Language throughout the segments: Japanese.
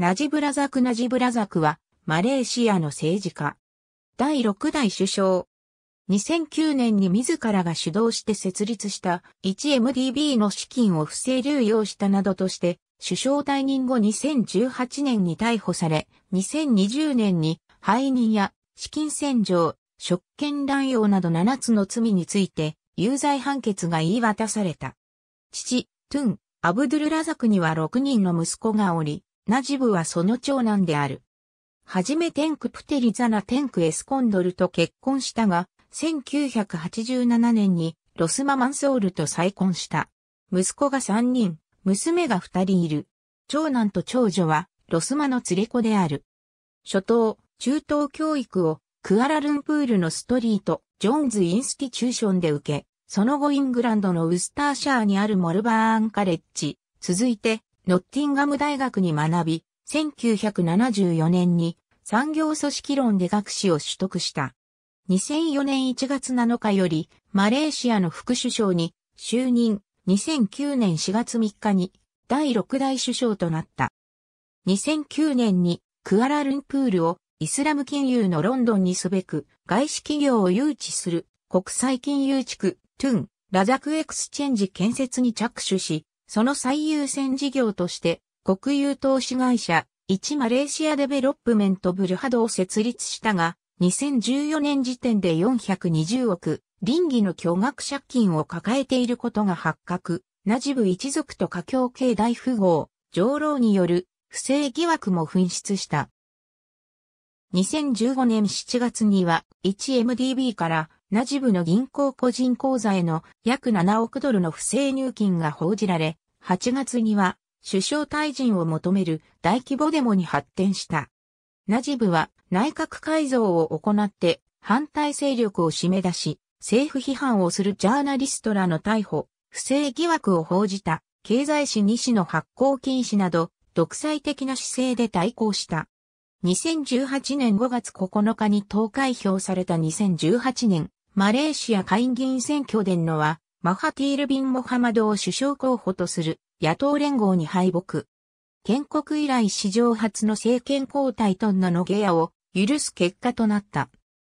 ナジブラザク・ナジブラザクは、マレーシアの政治家。第6代首相。2009年に自らが主導して設立した 1MDB の資金を不正流用したなどとして、首相退任後2018年に逮捕され、2020年に背任や資金洗浄、職権乱用など7つの罪について、有罪判決が言い渡された。父、トゥン、アブドゥルラザクには6人の息子がおり、ナジブはその長男である。はじめテンクプテリザナテンクエスコンドルと結婚したが、1987年にロスマ・マンソールと再婚した。息子が3人、娘が2人いる。長男と長女はロスマの連れ子である。初頭、中等教育をクアラルンプールのストリート、ジョーンズ・インスティチューションで受け、その後イングランドのウスターシャーにあるモルバーンカレッジ、続いてノッティンガム大学に学び、1974年に産業組織論で学士を取得した。2004年1月7日よりマレーシアの副首相に就任2009年4月3日に第6代首相となった。2009年にクアラルンプールをイスラム金融のロンドンにすべく外資企業を誘致する国際金融地区トゥンラザクエクスチェンジ建設に着手しその最優先事業として、国有投資会社、1マレーシアデベロップメントブルハドを設立したが、2014年時点で420億、倫理の巨額借金を抱えていることが発覚、ナジブ一族と華僑系大富豪、上老による不正疑惑も紛失した。2015年7月には 1MDB からナジブの銀行個人口座への約7億ドルの不正入金が報じられ、8月には首相退陣を求める大規模デモに発展した。ナジブは内閣改造を行って反対勢力を締め出し、政府批判をするジャーナリストらの逮捕、不正疑惑を報じた、経済誌2紙の発行禁止など、独裁的な姿勢で対抗した。2018年5月9日に投開票された2018年マレーシア下院議員選挙でのは、マハティール・ビン・モハマドを首相候補とする野党連合に敗北。建国以来史上初の政権交代とんノのゲアを許す結果となった。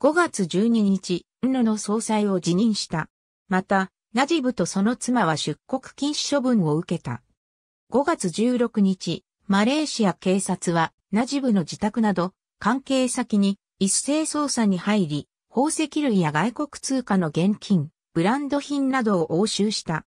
5月12日、ンのの総裁を辞任した。また、ナジブとその妻は出国禁止処分を受けた。5月16日、マレーシア警察はナジブの自宅など関係先に一斉捜査に入り、宝石類や外国通貨の現金、ブランド品などを押収した。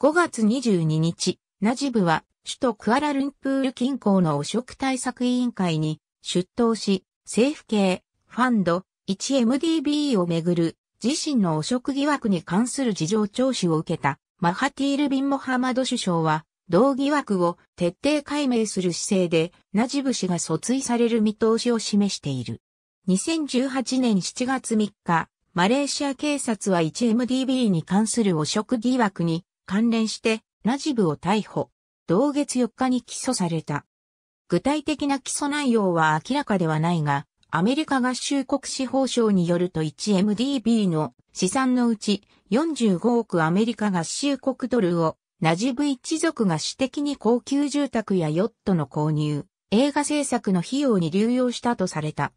5月22日、ナジブは首都クアラルンプール近郊の汚職対策委員会に出頭し、政府系、ファンド、1MDB をめぐる自身の汚職疑惑に関する事情聴取を受けたマハティール・ビン・モハマド首相は、同疑惑を徹底解明する姿勢で、ナジブ氏が訴追される見通しを示している。2018年7月3日、マレーシア警察は 1MDB に関する汚職疑惑に関連してラジブを逮捕。同月4日に起訴された。具体的な起訴内容は明らかではないが、アメリカ合衆国司法省によると 1MDB の資産のうち45億アメリカ合衆国ドルをナジブ一族が私的に高級住宅やヨットの購入、映画制作の費用に流用したとされた。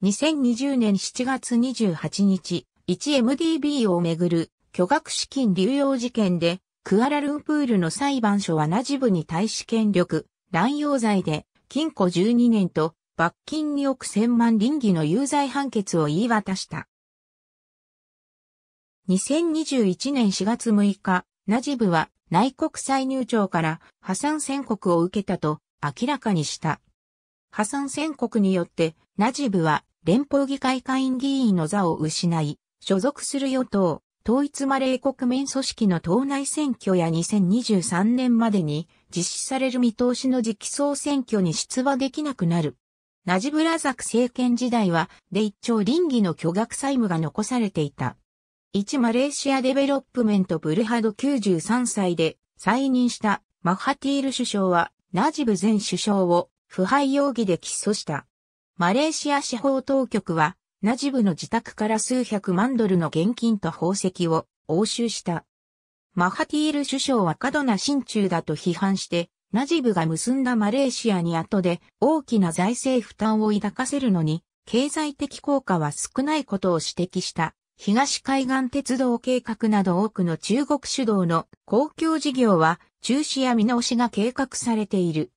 2020年7月28日、1MDB をめぐる巨額資金流用事件で、クアラルンプールの裁判所はナジブに対し権力、乱用罪で、禁錮12年と罰金2億千万臨義の有罪判決を言い渡した。2021年4月6日、ナジブは内国歳入庁から破産宣告を受けたと明らかにした。破産宣告によってナジブは連邦議会下院議員の座を失い、所属する与党、統一マレー国民組織の党内選挙や2023年までに実施される見通しの直送選挙に出馬できなくなる。ナジブラザク政権時代は、で一丁臨義の巨額債務が残されていた。一マレーシアデベロップメントブルハド93歳で再任したマハティール首相は、ナジブ前首相を腐敗容疑で起訴した。マレーシア司法当局は、ナジブの自宅から数百万ドルの現金と宝石を押収した。マハティール首相は過度な心中だと批判して、ナジブが結んだマレーシアに後で大きな財政負担を抱かせるのに、経済的効果は少ないことを指摘した。東海岸鉄道計画など多くの中国主導の公共事業は中止や見直しが計画されている。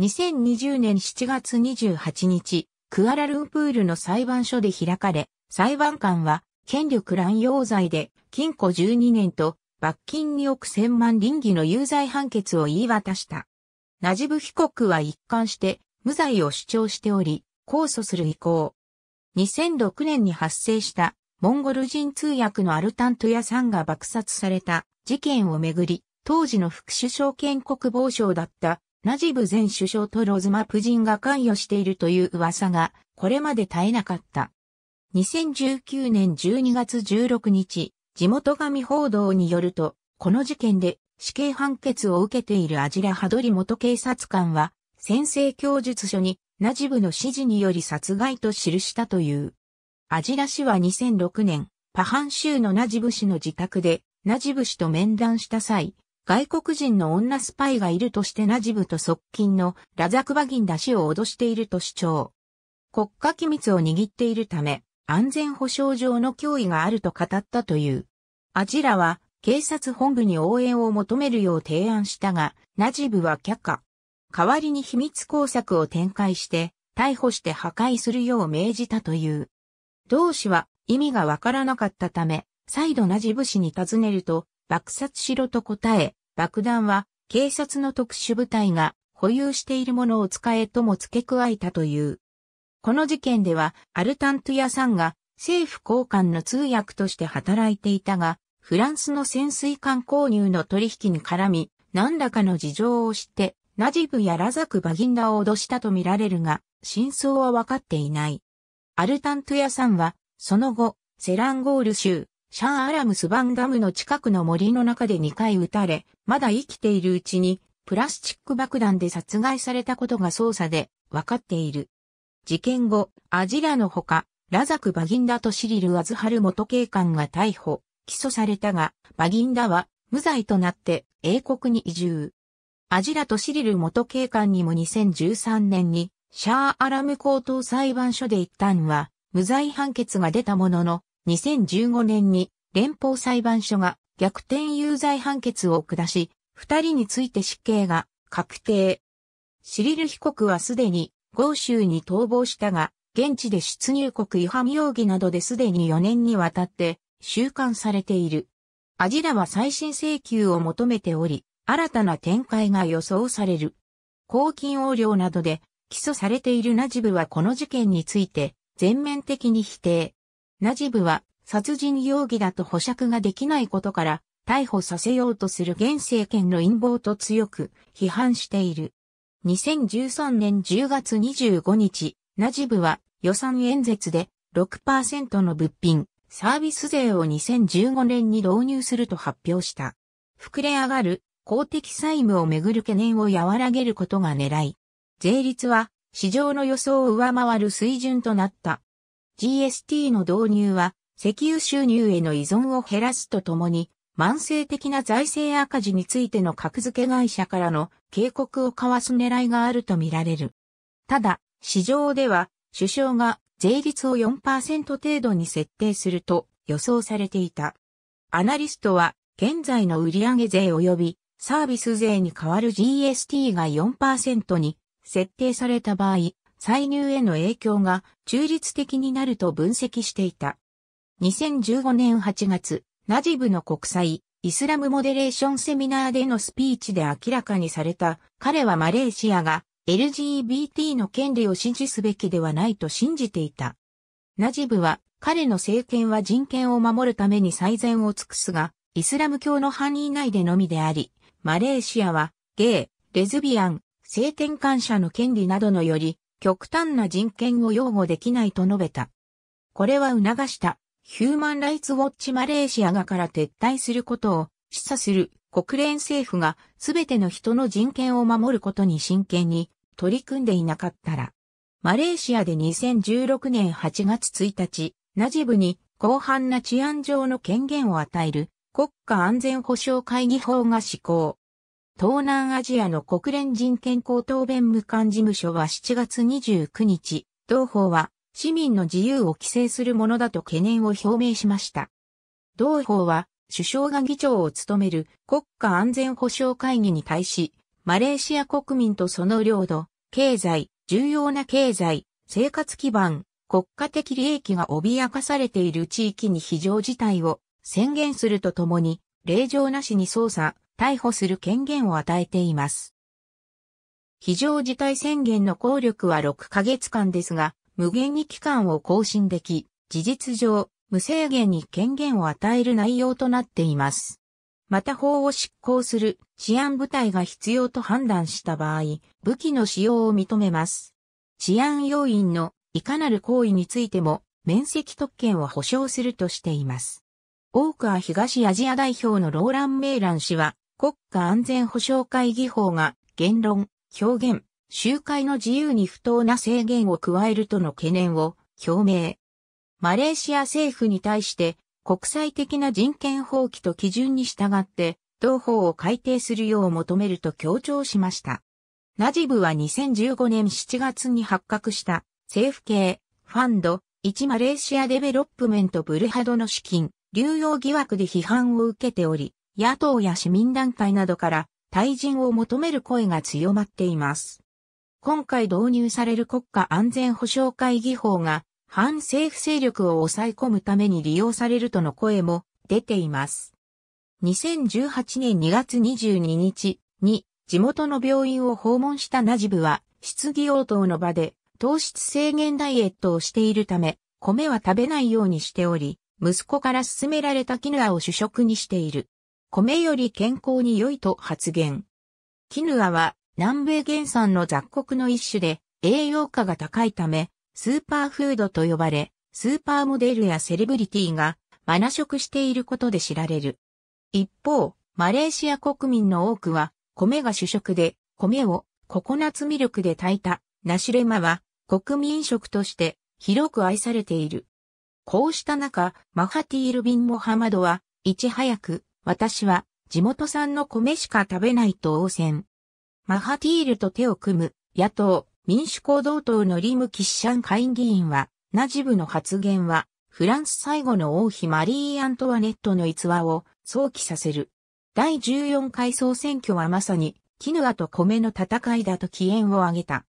2020年7月28日、クアラルンプールの裁判所で開かれ、裁判官は、権力乱用罪で禁錮12年と罰金2億1000万臨理の有罪判決を言い渡した。ナジブ被告は一貫して無罪を主張しており、控訴する意向。2006年に発生したモンゴル人通訳のアルタントヤさんが爆殺された事件をめぐり、当時の副首相兼国防省だったナジブ前首相とロズマプ人が関与しているという噂が、これまで絶えなかった。2019年12月16日、地元紙報道によると、この事件で死刑判決を受けているアジラハドリ元警察官は、先制供述書にナジブの指示により殺害と記したという。アジラ氏は2006年、パハン州のナジブ氏の自宅で、ナジブ氏と面談した際、外国人の女スパイがいるとしてナジブと側近のラザクバギンダ氏を脅していると主張。国家機密を握っているため、安全保障上の脅威があると語ったという。アジラは警察本部に応援を求めるよう提案したが、ナジブは却下。代わりに秘密工作を展開して、逮捕して破壊するよう命じたという。同氏は意味がわからなかったため、再度ナジブ氏に尋ねると、爆殺しろと答え、爆弾は警察の特殊部隊が保有しているものを使えとも付け加えたという。この事件ではアルタントヤさんが政府高官の通訳として働いていたが、フランスの潜水艦購入の取引に絡み、何らかの事情を知って、ナジブやラザク・バギンダを脅したとみられるが、真相は分かっていない。アルタントヤさんは、その後、セランゴール州、シャー・アラムス・バンダムの近くの森の中で2回撃たれ、まだ生きているうちにプラスチック爆弾で殺害されたことが捜査で分かっている。事件後、アジラのほか、ラザク・バギンダとシリル・アズハル元警官が逮捕、起訴されたが、バギンダは無罪となって英国に移住。アジラとシリル元警官にも2013年にシャー・アラム高等裁判所で一旦は無罪判決が出たものの、2015年に連邦裁判所が逆転有罪判決を下し、二人について死刑が確定。シリル被告はすでに豪州に逃亡したが、現地で出入国違反容疑などですでに4年にわたって収監されている。アジラは再審請求を求めており、新たな展開が予想される。公金横領などで起訴されているナジブはこの事件について全面的に否定。ナジブは殺人容疑だと保釈ができないことから逮捕させようとする現政権の陰謀と強く批判している。2013年10月25日、ナジブは予算演説で6%の物品、サービス税を2015年に導入すると発表した。膨れ上がる公的債務をめぐる懸念を和らげることが狙い。税率は市場の予想を上回る水準となった GST の導入は石油収入への依存を減らすとともに、慢性的な財政赤字についての格付け会社からの警告を交わす狙いがあるとみられる。ただ、市場では首相が税率を4%程度に設定すると予想されていた。アナリストは現在の売上税及びサービス税に代わる GST が4%に設定された場合、歳入への影響が中立的になると分析していた。2015年8月、ナジブの国際イスラムモデレーションセミナーでのスピーチで明らかにされた彼はマレーシアが LGBT の権利を支持すべきではないと信じていた。ナジブは彼の政権は人権を守るために最善を尽くすが、イスラム教の範囲内でのみであり、マレーシアはゲイ、レズビアン、性転換者の権利などのより極端な人権を擁護できないと述べた。これは促した、ヒューマンライツウォッチマレーシアがから撤退することを示唆する国連政府が全ての人の人権を守ることに真剣に取り組んでいなかったら。マレーシアで2016年8月1日、ナジブに広範な治安上の権限を与える国家安全保障会議法が施行。東南アジアの国連人権高等弁務官事務所は7月29日、同法は市民の自由を規制するものだと懸念を表明しました。同法は首相が議長を務める国家安全保障会議に対し、マレーシア国民とその領土、経済、重要な経済、生活基盤、国家的利益が脅かされている地域に非常事態を宣言するとともに、令状なしに捜査、逮捕する権限を与えています。非常事態宣言の効力は6ヶ月間ですが、無限に期間を更新でき、事実上、無制限に権限を与える内容となっています。また法を執行する治安部隊が必要と判断した場合、武器の使用を認めます。治安要員のいかなる行為についても面積特権を保障するとしています。多くは東アジア代表のローラン・メイラン氏は国家安全保障会議法が言論、表現、集会の自由に不当な制限を加えるとの懸念を表明。マレーシア政府に対して国際的な人権放棄と基準に従って同法を改定するよう求めると強調しました。ナジブは2015年7月に発覚した政府系ファンド1マレーシアデベロップメントブルハドの資金流用疑惑で批判を受けており、野党や市民団体などから退陣を求める声が強まっています。今回導入される国家安全保障会議法が反政府勢力を抑え込むために利用されるとの声も出ています。2018年2月22日に地元の病院を訪問したナジブは質疑応答の場で糖質制限ダイエットをしているため米は食べないようにしており、息子から勧められたキヌアを主食にしている。米より健康に良いと発言。キヌアは南米原産の雑穀の一種で栄養価が高いため、スーパーフードと呼ばれ、スーパーモデルやセレブリティがマナ食していることで知られる。一方、マレーシア国民の多くは米が主食で、米をココナッツミルクで炊いたナシレマは国民食として広く愛されている。こうした中、マハティール・ビン・モハマドは、いち早く私は地元産の米しか食べないと応戦。マハティールと手を組む野党民主行動党のリム・キッシャン会議員は、ナジブの発言は、フランス最後の王妃マリー・アントワネットの逸話を想起させる。第14回総選挙はまさに、キヌアと米の戦いだと起源を挙げた。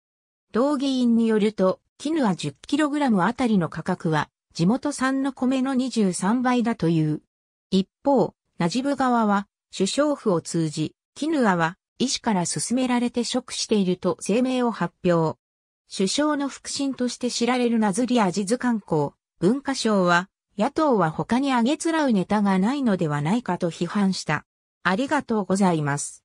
同議員によると、キヌア 10kg あたりの価格は、地元産の米の23倍だという。一方、ナジブ側は、首相府を通じ、キヌアは、医師から勧められて職していると声明を発表。首相の腹心として知られるナズリアジズ観光、文化省は、野党は他に上げつらうネタがないのではないかと批判した。ありがとうございます。